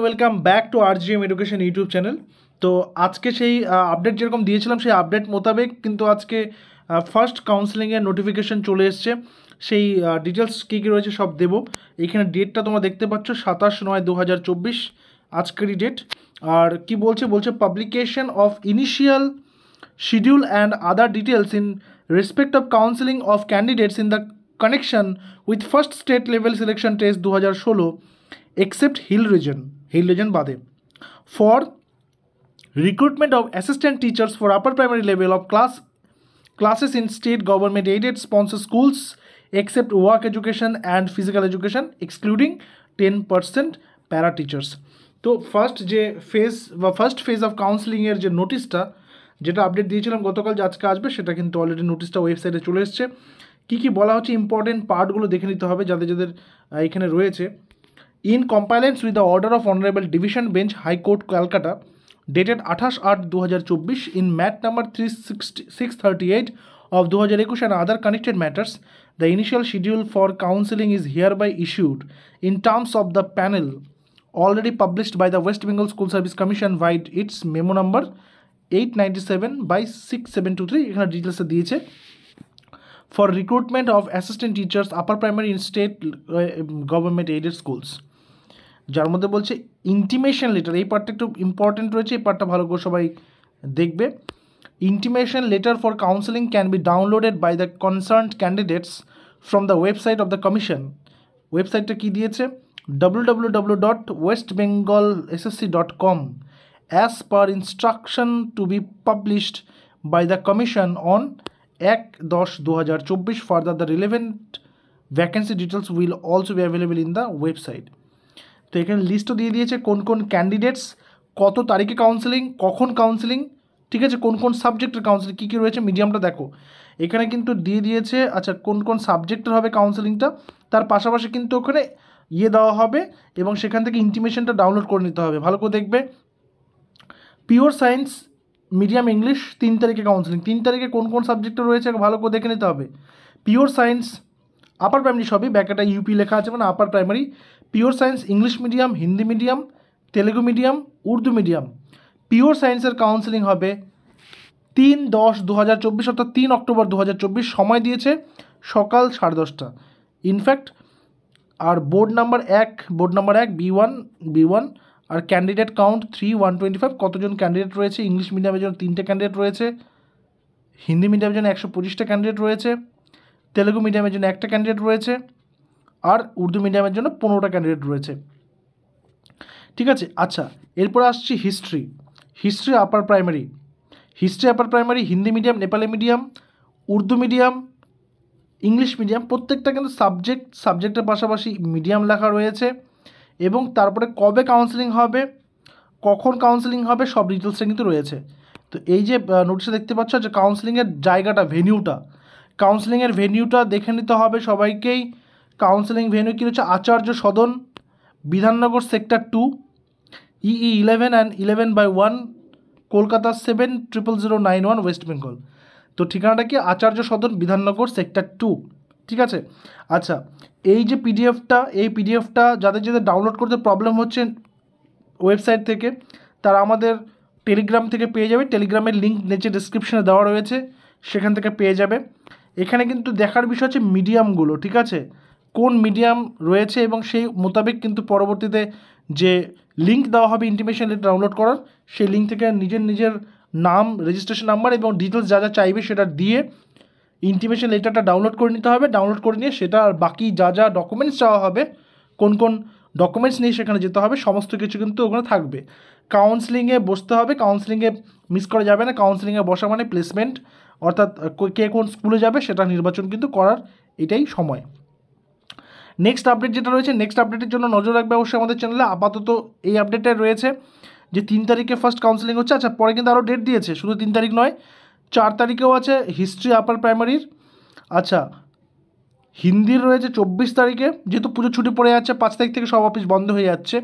welcome back to R GM education YouTube channel তো আজকে সেই আপডেট যেরকম দিয়েছিলাম সেই আপডেট মোতাবেক কিন্তু আজকে ফার্স্ট কাউন্সেলিংয়ের নোটিফিকেশন চলে এসছে সেই ডিটেলস কী কী রয়েছে সব দেবো এখানে ডেটটা তোমরা দেখতে পাচ্ছ সাতাশ নয় দু হাজার চব্বিশ আজকেরই ডেট আর কি বলছে বলছে publication of initial schedule and other details in respect of counselling of candidates in the connection with first state level selection test দু হাজার ষোলো এক্সেপ্ট হিল রিজন হেলোজেন বাদে for recruitment of assistant teachers for upper primary level of class classes in state government aided sponsor schools except work education and physical education excluding ten percent para teachers তো first যে phase বা first phase of কাউন্সিলিংয়ের যে নোটিশটা যেটা update দিয়েছিলাম গতকাল যে আজকে আসবে সেটা কিন্তু অলরেডি নোটিশটা ওয়েবসাইটে চলে এসছে কী কী বলা হচ্ছে ইম্পর্টেন্ট পার্টগুলো দেখে নিতে হবে যাদের যাদের এখানে রয়েছে in compliance with the order of honourable division bench high court Calcutta dated আঠাশ আট দু হাজার চব্বিশ in MAT number three sixty six thirty eight of দু হাজার একুশ and other connected matters the initial schedule for counselling is hereby issued in terms of the panel already published by the West Bengal school service commission vide its memo number eight ninety seven by six seven two three এখানে ডিটেলসে দিয়েছে for recruitment of assistant teachers upper primary in state government aided schools যার মধ্যে বলছে intimation letter এই পার্টটা একটু important রয়েছে এই পার্টটা ভালো করে সবাই দেখবে intimation letter for counselling can be downloaded by the concern candidates from the website of the commission ওয়েবসাইটটা কী দিয়েছে W W W dot West Bengal SSC dot com as per instruction to be published by the commission on এক দশ দু হাজার চব্বিশ further the relevant vacancy details will also be available in the website তো এখানে লিস্টও দিয়ে দিয়েছে কোন কোন ক্যান্ডিডেটস কত তারিখে কাউন্সেলিং কখন কাউন্সেলিং ঠিক আছে কোন কোন সাবজেক্টের কাউন্সেলিং কী কী রয়েছে মিডিয়ামটা দেখো এখানে কিন্তু দিয়ে দিয়েছে আচ্ছা কোন কোন সাবজেক্টের হবে কাউন্সেলিংটা তার পাশাপাশি কিন্তু ওখানে ইয়ে দেওয়া হবে এবং সেখান থেকে ইন্টিমেশনটা ডাউনলোড করে নিতে হবে ভালো করে দেখবে পিওর সায়েন্স মিডিয়াম ইংলিশ তিন তারিখে কাউন্সেলিং তিন তারিখে কোন কোন সাবজেক্টটা রয়েছে ভালো করে দেখে নিতে হবে পিওর সায়েন্স আপার প্রাইমারি সবই ব্যাকেটা ইউপি লেখা আছে মানে upper primary pure science English medium Hindi medium Telugu medium Urdu medium pure সায়েন্সের কাউন্সেলিং হবে তিন দশ দু হাজার চব্বিশ অর্থাৎ তিন অক্টোবর দু হাজার চব্বিশ সময় দিয়েছে সকাল সাড়ে দশটা ইনফ্যাক্ট আর বোর্ড নাম্বার এক বোর্ড নাম্বার এক বি ওয়ান বি ওয়ান আর candidate count three one twenty five কতজন ক্যান্ডিডেট রয়েছে ইংলিশ মিডিয়ামের জন্য তিনটে ক্যান্ডিডেট রয়েছে হিন্দি মিডিয়ামের জন্য একশো পঁচিশটা ক্যান্ডিডেট রয়েছে তেলেগু মিডিয়ামের জন্য একটা ক্যান্ডিডেট রয়েছে আর উর্দু মিডিয়ামের জন্য পনেরোটা ক্যান্ডিডেট রয়েছে ঠিক আছে আচ্ছা এরপর আসছি history history upper primary history upper primary Hindi medium Nepali medium Urdu medium English medium প্রত্যেকটা কিন্তু সাবজেক্ট সাবজেক্টের পাশাপাশি মিডিয়াম লেখা রয়েছে এবং তারপরে কবে কাউন্সেলিং হবে কখন কাউন্সেলিং হবে সব ডিটেলসে কিন্তু রয়েছে তো এই যে নোটিশে দেখতে পাচ্ছ যে কাউন্সেলিংয়ের জায়গাটা ভেনিউটা কাউন্সেলিংয়ের ভেনিউটা দেখে নিতে হবে সবাইকেই কাউন্সেলিং ভেনিউ কী হচ্ছে Acharya Sadan Bidhannagar sector two EE eleven and eleven by one Kolkata seven triple zero nine one West Bengal তো ঠিকানাটা কি আচার্য সদন বিধাননগর সেক্টর টু ঠিক আছে আচ্ছা এই যে পিডিএফটা এই পিডিএফটা যাদের যাদের ডাউনলোড করতে প্রবলেম হচ্ছে ওয়েবসাইট থেকে তারা আমাদের টেলিগ্রাম থেকে পেয়ে যাবে টেলিগ্রামের লিঙ্ক নিচে ডিসক্রিপশানে দেওয়া রয়েছে সেখান থেকে পেয়ে যাবে এখানে কিন্তু দেখার বিষয় হচ্ছে মিডিয়ামগুলো ঠিক আছে কোন মিডিয়াম রয়েছে এবং সেই মোতাবেক কিন্তু পরবর্তীতে যে লিঙ্ক দেওয়া হবে ইন্টিমেশন লেটার ডাউনলোড করার সেই লিঙ্ক থেকে নিজের নিজের নাম রেজিস্ট্রেশন নাম্বার এবং ডিটেলস যা যা চাইবে সেটা দিয়ে ইন্টিমেশন লেটারটা ডাউনলোড করে নিতে হবে ডাউনলোড করে নিয়ে সেটা আর বাকি যা যা ডকুমেন্টস চাওয়া হবে কোন কোন ডকুমেন্টস নিয়ে সেখানে যেতে হবে সমস্ত কিছু কিন্তু ওখানে থাকবে কাউন্সেলিংয়ে বসতে হবে কাউন্সেলিংয়ে মিস করা যাবে না কাউন্সেলিংয়ে বসা মানে প্লেসমেন্ট অর্থাৎ কে কোন স্কুলে যাবে সেটা নির্বাচন কিন্তু করার এটাই সময় নেক্সট আপডেট যেটা রয়েছে নেক্সট আপডেটের জন্য নজর রাখবে অবশ্যই আমাদের চ্যানেলে আপাতত এই আপডেটে রয়েছে যে তিন তারিখে ফার্স্ট কাউন্সেলিং হচ্ছে আচ্ছা পরে কিন্তু আরও ডেট দিয়েছে শুধু তিন তারিখ নয় চার তারিখেও আছে হিস্ট্রি আপার প্রাইমারির আচ্ছা হিন্দির রয়েছে চব্বিশ তারিখে যেহেতু পুজো ছুটি পড়ে যাচ্ছে পাঁচ তারিখ থেকে সব অফিস বন্ধ হয়ে যাচ্ছে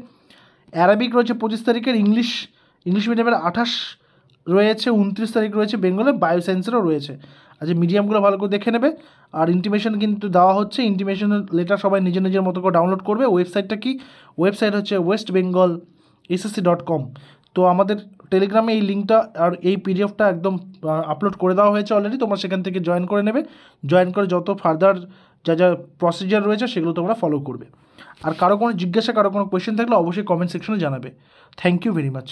অ্যারাবিক রয়েছে পঁচিশ তারিখের ইংলিশ ইংলিশ মিডিয়ামের আঠাশ রয়েছে উনত্রিশ তারিখ রয়েছে বেঙ্গলে বায়ো সায়েন্সেরও রয়েছে আচ্ছা মিডিয়ামগুলো ভালো করে দেখে নেবে আর ইন্টিমেশন কিন্তু দেওয়া হচ্ছে ইন্টিমেশনের লেটার সবাই নিজের নিজের মতো করে ডাউনলোড করবে ওয়েবসাইটটা কি ওয়েবসাইট হচ্ছে West Bengal SSC dot com তো আমাদের টেলিগ্রামে এই লিঙ্কটা আর এই পিডিএফটা একদম আপলোড করে দেওয়া হয়েছে অলরেডি তোমরা সেখান থেকে জয়েন করে নেবে জয়েন করে যত ফার্দার যা যা প্রসিজার রয়েছে সেগুলো তোমরা ফলো করবে আর কারো কোনো জিজ্ঞাসা কারো কোনো কোয়েশ্চেন থাকলে অবশ্যই কমেন্ট সেকশনে জানাবে থ্যাংক ইউ ভেরি মাচ